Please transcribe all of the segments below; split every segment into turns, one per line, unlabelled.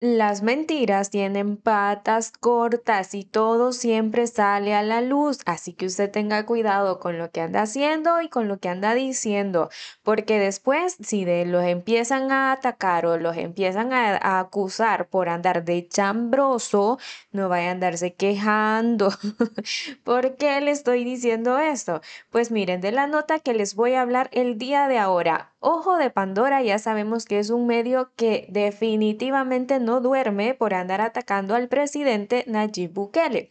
Las mentiras tienen patas cortas y todo siempre sale a la luz, así que usted tenga cuidado con lo que anda haciendo y con lo que anda diciendo, porque después si los empiezan a atacar o los empiezan a, acusar por andar de chambroso, no vaya a andarse quejando. ¿Por qué le estoy diciendo esto? Pues miren, de la nota que les voy a hablar el día de ahora, Ojo de Pandora ya sabemos que es un medio que definitivamente no duerme por andar atacando al presidente Nayib Bukele.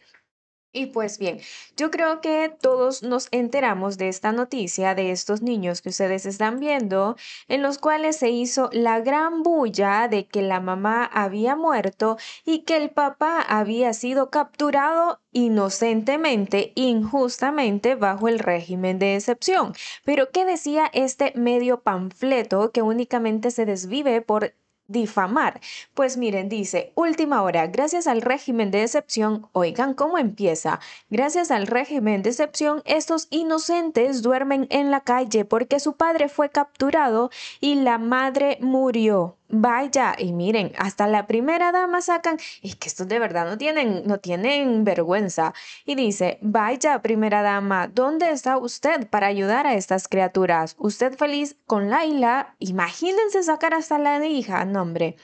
Y pues bien, yo creo que todos nos enteramos de esta noticia de estos niños que ustedes están viendo, en los cuales se hizo la gran bulla de que la mamá había muerto y que el papá había sido capturado inocentemente, injustamente, bajo el régimen de excepción. Pero ¿qué decía este medio panfleto que únicamente se desvive por difamar. Pues miren, dice, última hora, gracias al régimen de excepción, oigan cómo empieza, gracias al régimen de excepción, estos inocentes duermen en la calle porque su padre fue capturado y la madre murió. Vaya, y miren, hasta la primera dama sacan, es que estos de verdad no tienen, no tienen vergüenza. Y dice, vaya, primera dama, ¿dónde está usted para ayudar a estas criaturas? Usted feliz con Laila, imagínense sacar hasta la hija, nombre hombre.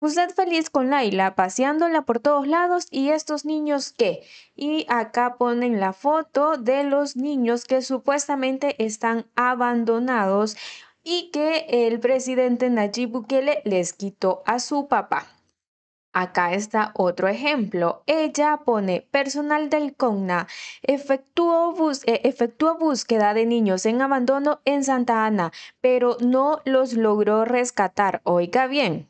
Usted feliz con Laila, paseándola por todos lados y estos niños qué. Y acá ponen la foto de los niños que supuestamente están abandonados y que el presidente Nayib Bukele les quitó a su papá. Acá está otro ejemplo. Ella pone, personal del CONA, efectuó eh, efectuó búsqueda de niños en abandono en Santa Ana, pero no los logró rescatar. Oiga bien,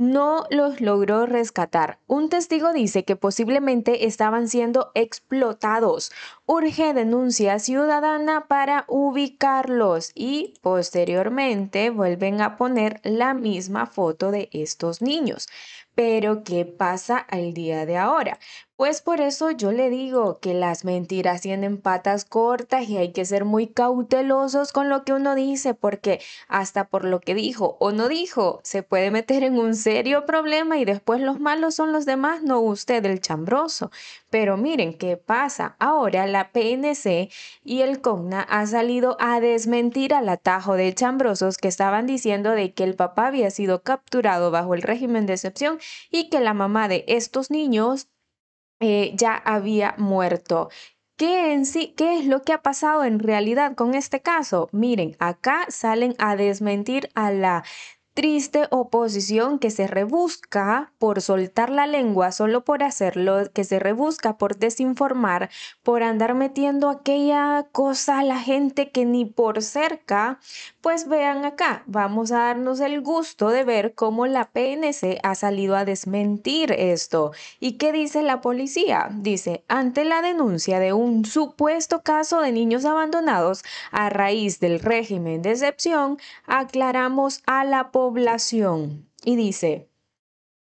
no los logró rescatar. Un testigo dice que posiblemente estaban siendo explotados. Urge denuncia ciudadana para ubicarlos y posteriormente vuelven a poner la misma foto de estos niños. Pero, ¿qué pasa al día de ahora? Pues por eso yo le digo que las mentiras tienen patas cortas y hay que ser muy cautelosos con lo que uno dice, porque hasta por lo que dijo o no dijo, se puede meter en un serio problema y después los malos son los demás, no usted el chambroso. Pero miren qué pasa. Ahora la PNC y el COGNA ha salido a desmentir al atajo de chambrosos que estaban diciendo de que el papá había sido capturado bajo el régimen de excepción y que la mamá de estos niños eh, ya había muerto. ¿Qué, en sí, ¿Qué es lo que ha pasado en realidad con este caso? Miren, acá salen a desmentir a la triste oposición que se rebusca por soltar la lengua, solo por hacerlo, que se rebusca por desinformar, por andar metiendo aquella cosa a la gente que ni por cerca pues vean acá, vamos a darnos el gusto de ver cómo la PNC ha salido a desmentir esto. ¿Y qué dice la policía? Dice, ante la denuncia de un supuesto caso de niños abandonados a raíz del régimen de excepción, aclaramos a la población. Y dice,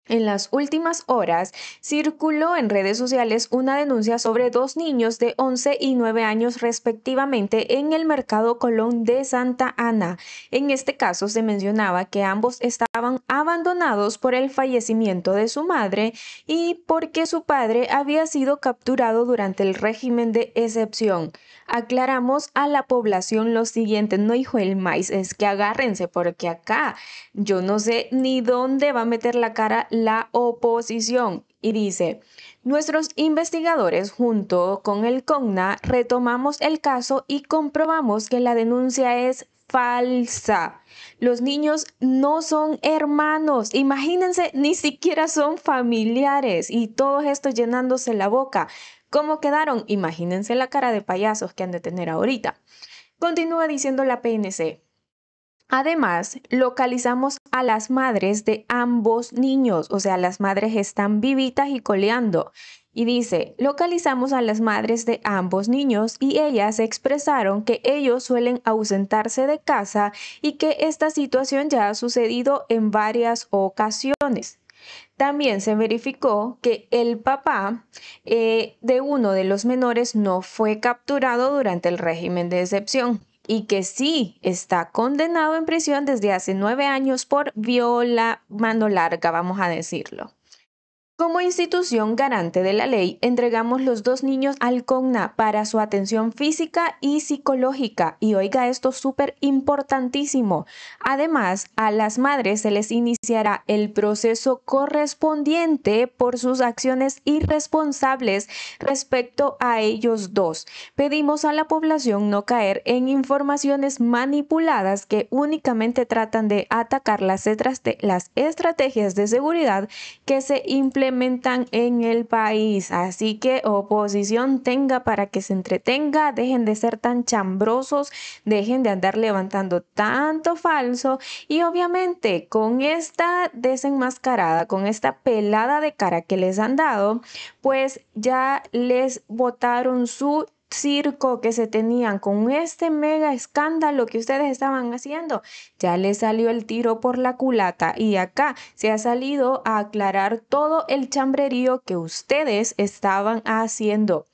en las últimas horas circuló en redes sociales una denuncia sobre dos niños de 11 y 9 años respectivamente en el mercado Colón de Santa Ana. En este caso se mencionaba que ambos estaban abandonados por el fallecimiento de su madre y porque su padre había sido capturado durante el régimen de excepción. Aclaramos a la población lo siguiente, no hijo el maíz, es que agárrense porque acá yo no sé ni dónde va a meter la cara la oposición y dice, nuestros investigadores junto con el CONNA retomamos el caso y comprobamos que la denuncia es falsa. Los niños no son hermanos, imagínense, ni siquiera son familiares y todo esto llenándose la boca. ¿Cómo quedaron? Imagínense la cara de payasos que han de tener ahorita. Continúa diciendo la PNC. Además, localizamos a las madres de ambos niños, o sea, las madres están vivitas y coleando. Y dice, localizamos a las madres de ambos niños y ellas expresaron que ellos suelen ausentarse de casa y que esta situación ya ha sucedido en varias ocasiones. También se verificó que el papá eh, de uno de los menores no fue capturado durante el régimen de excepción y que sí está condenado en prisión desde hace nueve años por viola mano larga, vamos a decirlo. Como institución garante de la ley, entregamos los dos niños al CONNA para su atención física y psicológica. Y oiga esto súper importantísimo. Además, a las madres se les iniciará el proceso correspondiente por sus acciones irresponsables respecto a ellos dos. Pedimos a la población no caer en informaciones manipuladas que únicamente tratan de atacar las, las estrategias de seguridad que se implementan en el país. Así que oposición tenga para que se entretenga, dejen de ser tan chambrosos, dejen de andar levantando tanto falso y obviamente con esta desenmascarada, con esta pelada de cara que les han dado, pues ya les votaron su circo que se tenían con este mega escándalo que ustedes estaban haciendo. Ya le salió el tiro por la culata y acá se ha salido a aclarar todo el chambrerío que ustedes estaban haciendo.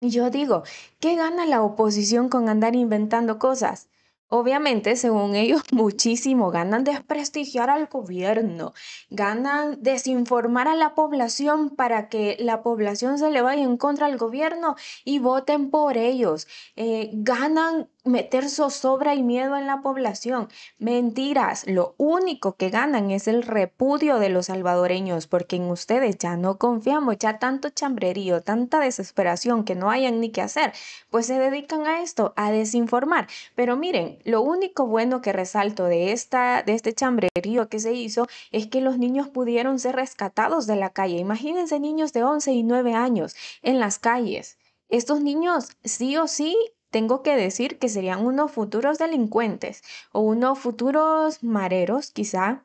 Y yo digo, ¿qué gana la oposición con andar inventando cosas? Obviamente, según ellos, muchísimo. Ganan desprestigiar al gobierno, ganan desinformar a la población para que la población se le vaya en contra al gobierno y voten por ellos. Eh, ganan meter zozobra y miedo en la población. Mentiras, lo único que ganan es el repudio de los salvadoreños, porque en ustedes ya no confiamos, ya tanto chambrerío, tanta desesperación que no hayan ni qué hacer, pues se dedican a esto, a desinformar. Pero miren, lo único bueno que resalto de, esta, de este chambrerío que se hizo es que los niños pudieron ser rescatados de la calle. Imagínense niños de 11 y 9 años en las calles estos niños sí o sí tengo que decir que serían unos futuros delincuentes o unos futuros mareros quizá.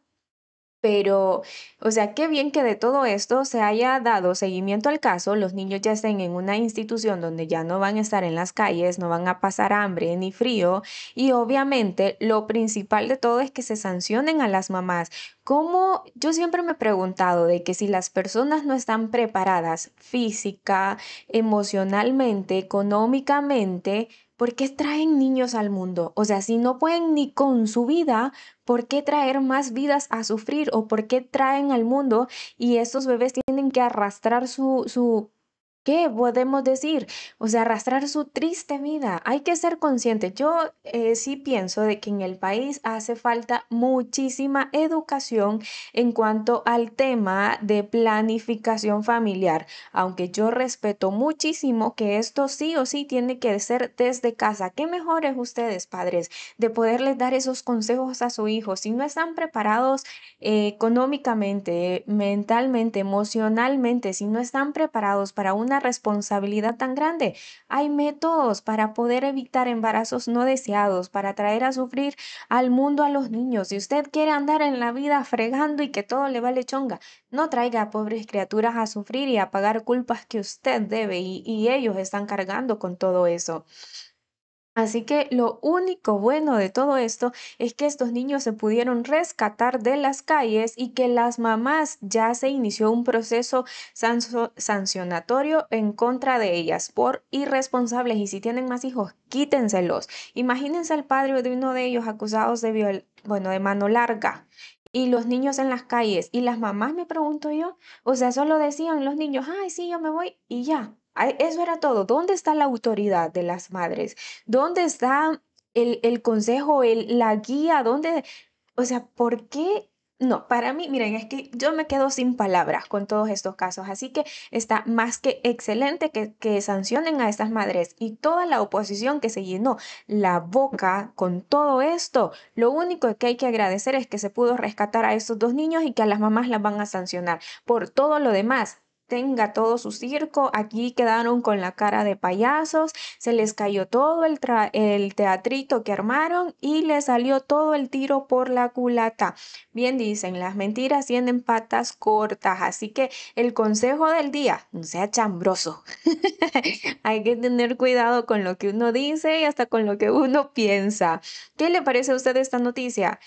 Pero, o sea, qué bien que de todo esto se haya dado seguimiento al caso, los niños ya estén en una institución donde ya no van a estar en las calles, no van a pasar hambre ni frío y obviamente lo principal de todo es que se sancionen a las mamás. Como yo siempre me he preguntado de que si las personas no están preparadas física, emocionalmente, económicamente, ¿por qué traen niños al mundo? O sea, si no pueden ni con su vida, ¿por qué traer más vidas a sufrir? ¿O por qué traen al mundo y estos bebés tienen que arrastrar su, su ¿Qué podemos decir? O sea, arrastrar su triste vida. Hay que ser conscientes. Yo eh, sí pienso de que en el país hace falta muchísima educación en cuanto al tema de planificación familiar, aunque yo respeto muchísimo que esto sí o sí tiene que ser desde casa. ¿Qué mejor es ustedes, padres, de poderles dar esos consejos a su hijo? Si no están preparados eh, económicamente, mentalmente, emocionalmente, si no están preparados para una una responsabilidad tan grande. Hay métodos para poder evitar embarazos no deseados, para traer a sufrir al mundo a los niños. Si usted quiere andar en la vida fregando y que todo le vale chonga, no traiga a pobres criaturas a sufrir y a pagar culpas que usted debe y, y ellos están cargando con todo eso. Así que lo único bueno de todo esto es que estos niños se pudieron rescatar de las calles y que las mamás ya se inició un proceso sancionatorio en contra de ellas por irresponsables y si tienen más hijos, quítenselos. Imagínense al padre de uno de ellos acusados de viol bueno, de mano larga y los niños en las calles y las mamás me pregunto yo, o sea, solo decían los niños, "Ay, sí, yo me voy" y ya. Eso era todo. ¿Dónde está la autoridad de las madres? ¿Dónde está el, consejo, el, la guía? ¿Dónde? O sea, ¿por qué no, para mí, miren, es que yo me quedo sin palabras con todos estos casos, así que está más que excelente que, que, sancionen a estas madres y toda la oposición que se llenó la boca con todo esto. Lo único que hay que agradecer es que se pudo rescatar a estos dos niños y que a las mamás las van a sancionar. Por todo lo demás, tenga todo su circo. Aquí quedaron con la cara de payasos, se les cayó todo el, teatrito que armaron y les salió todo el tiro por la culata. Bien dicen, las mentiras tienen patas cortas, así que el consejo del día, no sea chambroso. Hay que tener cuidado con lo que uno dice y hasta con lo que uno piensa. ¿Qué le parece a usted esta noticia?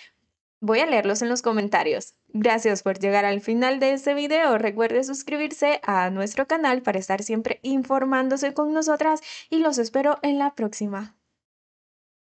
Voy a leerlos en los comentarios. Gracias por llegar al final de este video. Recuerde suscribirse a nuestro canal para estar siempre informándose con nosotras y los espero en la próxima.